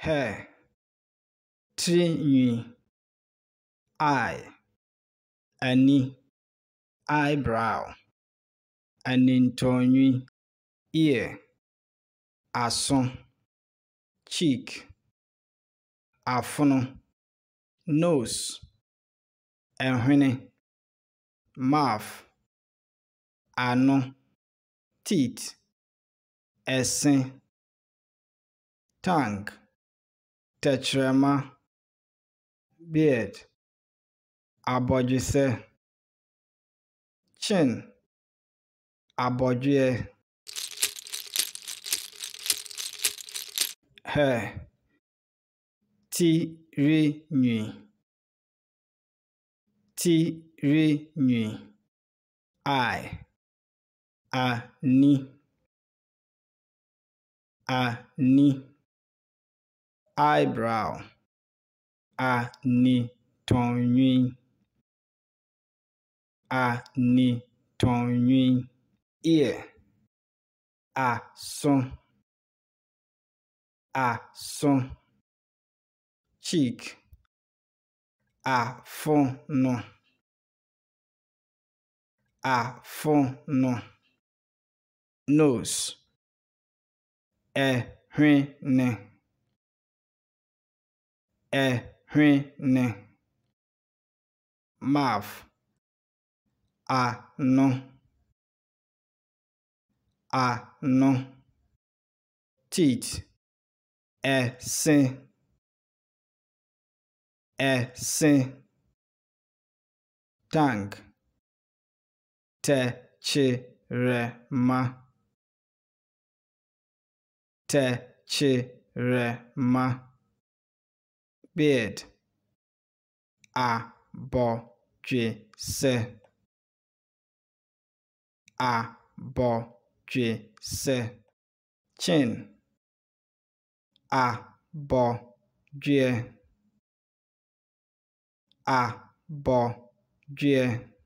hair tiri nwi eye ani eyebrow enintɔnwi ear aso cheek afono nose ehwene mouth ano teeth Esin tongue Tɛkyerɛma beard abɔgyesɛ chin, abɔdwe hair tirinwi tirinwi eye ani ani eyebrow a a ni ni ànìtànyìn ear a a àsun cheek a a àfúnnu àfúnnu nose ẹ̀hwínnì. ehwini maf anụ, anụ, tit esi, esi, tank techirema techirema beard abọjịsị abọjịsị chin bo abọjịe